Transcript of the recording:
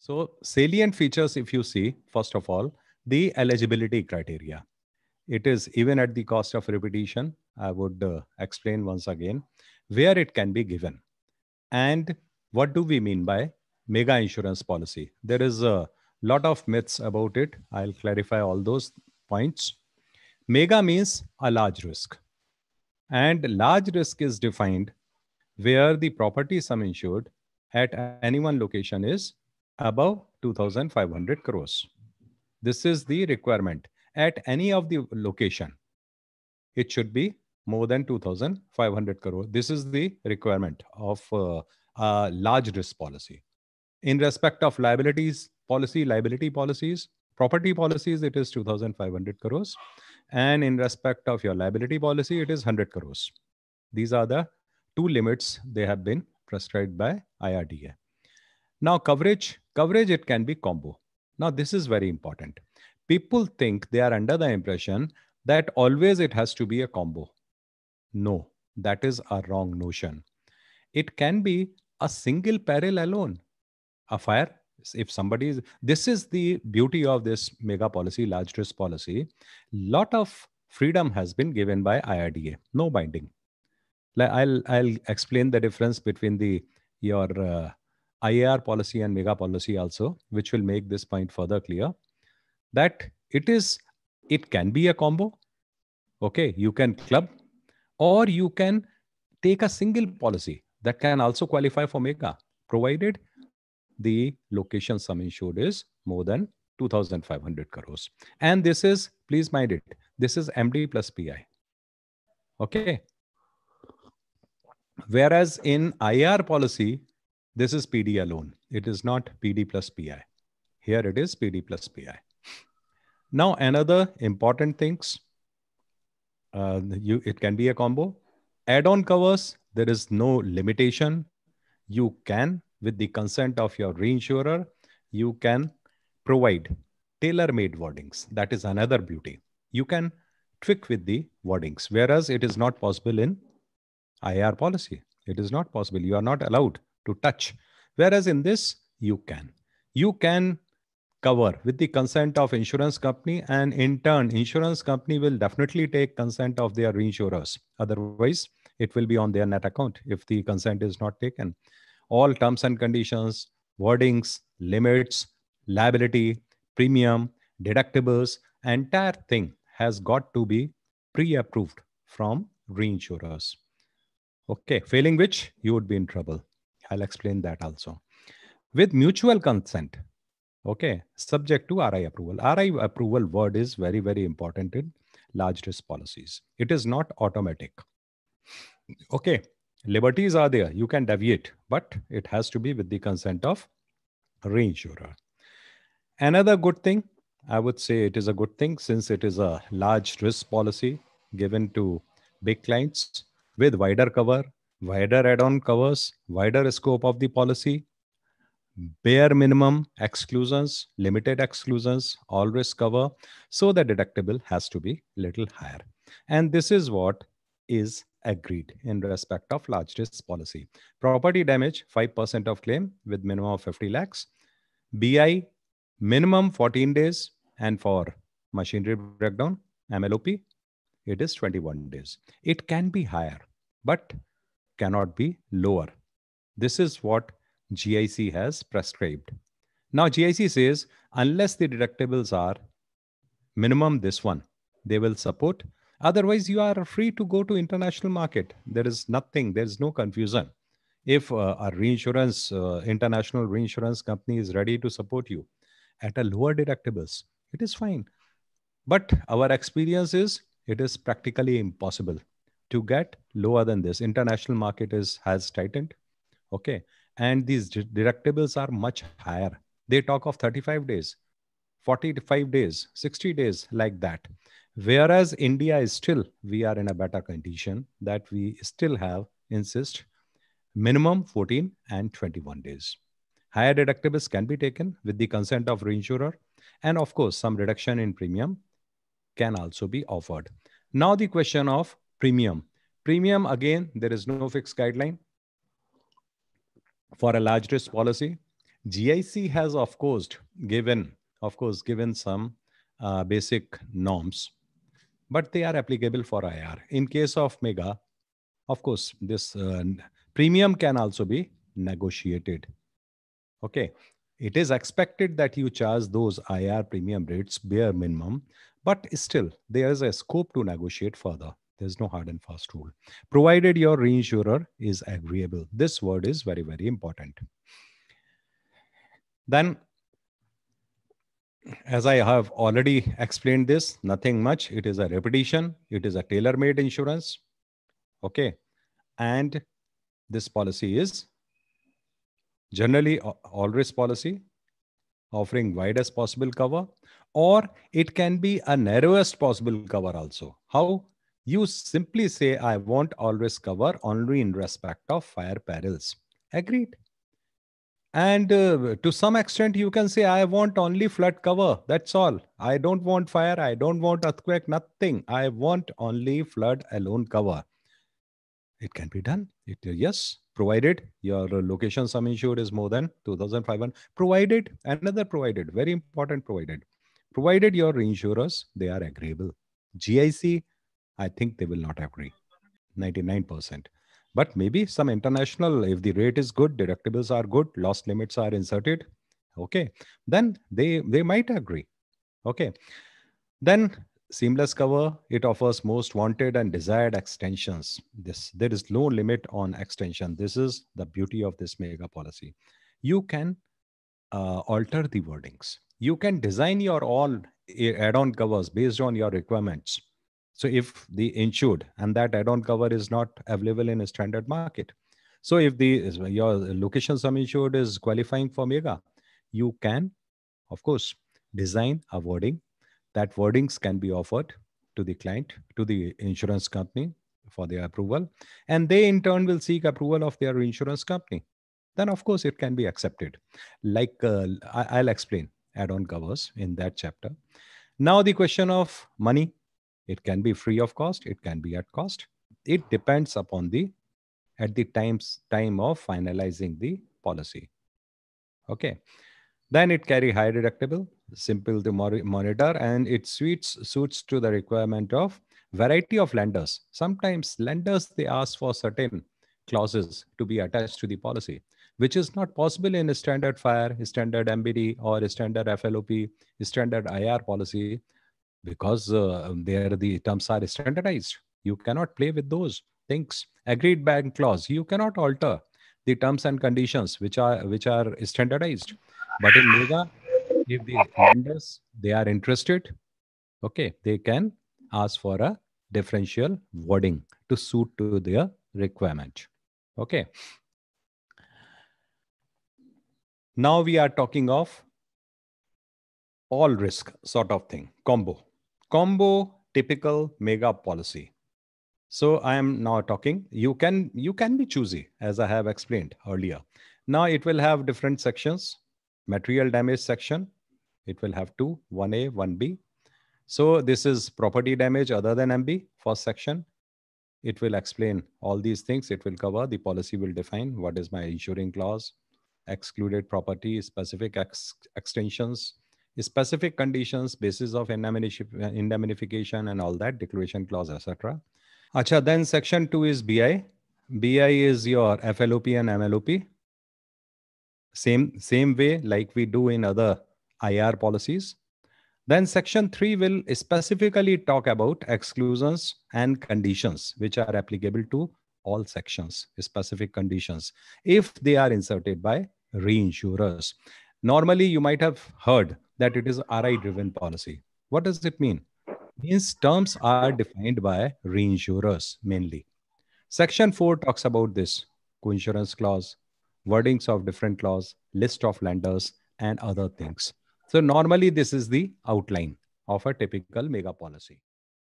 So salient features, if you see, first of all, the eligibility criteria. It is even at the cost of repetition, I would uh, explain once again, where it can be given. And what do we mean by mega insurance policy? There is a lot of myths about it. I'll clarify all those points. Mega means a large risk. And large risk is defined where the property sum insured at any one location is above 2500 crores. This is the requirement at any of the location. It should be more than 2500 crore. This is the requirement of uh, a large risk policy. In respect of liabilities policy, liability policies, property policies, it is 2500 crores. And in respect of your liability policy, it is 100 crores. These are the two limits they have been prescribed by IRDA. Now coverage, coverage, it can be combo. Now this is very important. People think they are under the impression that always it has to be a combo. No, that is a wrong notion. It can be a single peril alone. A fire, if somebody is, this is the beauty of this mega policy, large risk policy. Lot of freedom has been given by IRDA, no binding. I'll I'll explain the difference between the your uh, IAR policy and mega policy also, which will make this point further clear that it is, it can be a combo. Okay, you can club or you can take a single policy that can also qualify for mega provided the location sum insured is more than 2500 crores. And this is, please mind it, this is MD plus PI. Okay. Whereas in IR policy, this is PD alone. It is not PD plus PI. Here it is PD plus PI. Now, another important things, uh, you, it can be a combo. Add-on covers, there is no limitation. You can, with the consent of your reinsurer, you can provide tailor-made wordings. That is another beauty. You can trick with the wordings, whereas it is not possible in IR policy. It is not possible. You are not allowed to touch. Whereas in this, you can. You can cover with the consent of insurance company and in turn insurance company will definitely take consent of their reinsurers otherwise it will be on their net account if the consent is not taken all terms and conditions wordings limits liability premium deductibles entire thing has got to be pre-approved from reinsurers okay failing which you would be in trouble I'll explain that also. With mutual consent, okay, subject to RI approval. RI approval word is very, very important in large risk policies. It is not automatic. Okay, liberties are there. You can deviate, but it has to be with the consent of reinsurer. Another good thing, I would say it is a good thing since it is a large risk policy given to big clients with wider cover Wider add on covers wider scope of the policy, bare minimum exclusions, limited exclusions, always cover. So the deductible has to be little higher. And this is what is agreed in respect of large risk policy. Property damage, 5% of claim with minimum of 50 lakhs. BI, minimum 14 days. And for machinery breakdown, MLOP, it is 21 days. It can be higher, but cannot be lower. This is what GIC has prescribed. Now GIC says, unless the deductibles are minimum this one, they will support. Otherwise, you are free to go to international market. There is nothing, there is no confusion. If uh, a reinsurance, uh, international reinsurance company is ready to support you at a lower deductibles, it is fine. But our experience is it is practically impossible to get lower than this. International market is has tightened. Okay. And these deductibles are much higher. They talk of 35 days, 45 days, 60 days, like that. Whereas India is still, we are in a better condition that we still have, insist, minimum 14 and 21 days. Higher deductibles can be taken with the consent of reinsurer. And of course, some reduction in premium can also be offered. Now the question of premium. Premium, again, there is no fixed guideline for a large risk policy. GIC has, of course, given, of course, given some uh, basic norms, but they are applicable for IR. In case of mega, of course, this uh, premium can also be negotiated. Okay, it is expected that you charge those IR premium rates bare minimum, but still there is a scope to negotiate further. There's no hard and fast rule, provided your reinsurer is agreeable. This word is very, very important. Then, as I have already explained this, nothing much. It is a repetition. It is a tailor-made insurance. Okay. And this policy is generally all-risk policy offering widest possible cover or it can be a narrowest possible cover also. How? You simply say, I won't always cover only in respect of fire perils. Agreed. And uh, to some extent, you can say, I want only flood cover. That's all. I don't want fire. I don't want earthquake, nothing. I want only flood alone cover. It can be done. It, uh, yes, provided your location sum insured is more than 2,500. Provided, another provided, very important provided. Provided your insurers, they are agreeable. GIC I think they will not agree. 99%. But maybe some international, if the rate is good, deductibles are good, loss limits are inserted, okay, then they, they might agree. Okay. Then seamless cover, it offers most wanted and desired extensions. This There is no limit on extension. This is the beauty of this mega policy. You can uh, alter the wordings. You can design your all add-on covers based on your requirements so if the insured and that add-on cover is not available in a standard market. So if the your location sum insured is qualifying for mega, you can, of course, design a wording that wordings can be offered to the client, to the insurance company for their approval. And they in turn will seek approval of their insurance company. Then of course it can be accepted. Like uh, I'll explain add-on covers in that chapter. Now the question of money it can be free of cost. It can be at cost. It depends upon the at the times time of finalizing the policy. Okay. Then it carry high deductible, simple to monitor, and it suits suits to the requirement of variety of lenders. Sometimes lenders they ask for certain clauses to be attached to the policy, which is not possible in a standard FIRE, a standard MBD, or a standard FLOP, a standard IR policy because uh, um, there the terms are standardized. You cannot play with those things. Agreed bank clause, you cannot alter the terms and conditions which are which are standardized. But in Mega, if the lenders they are interested, okay, they can ask for a differential wording to suit to their requirement. Okay. Now we are talking of all risk sort of thing combo combo typical mega policy. So I am now talking, you can, you can be choosy as I have explained earlier. Now it will have different sections, material damage section. It will have two, 1A, 1B. So this is property damage other than MB, first section. It will explain all these things. It will cover, the policy will define what is my insuring clause, excluded property, specific ex extensions, specific conditions, basis of indemnification and all that, declaration clause, etc. Acha, then section two is BI. BI is your FLOP and MLOP. Same, same way like we do in other IR policies. Then section three will specifically talk about exclusions and conditions, which are applicable to all sections, specific conditions, if they are inserted by reinsurers. Normally, you might have heard that it is RI driven policy. What does it mean? It means terms are defined by reinsurers mainly. Section 4 talks about this coinsurance clause, wordings of different clause, list of lenders, and other things. So, normally, this is the outline of a typical mega policy.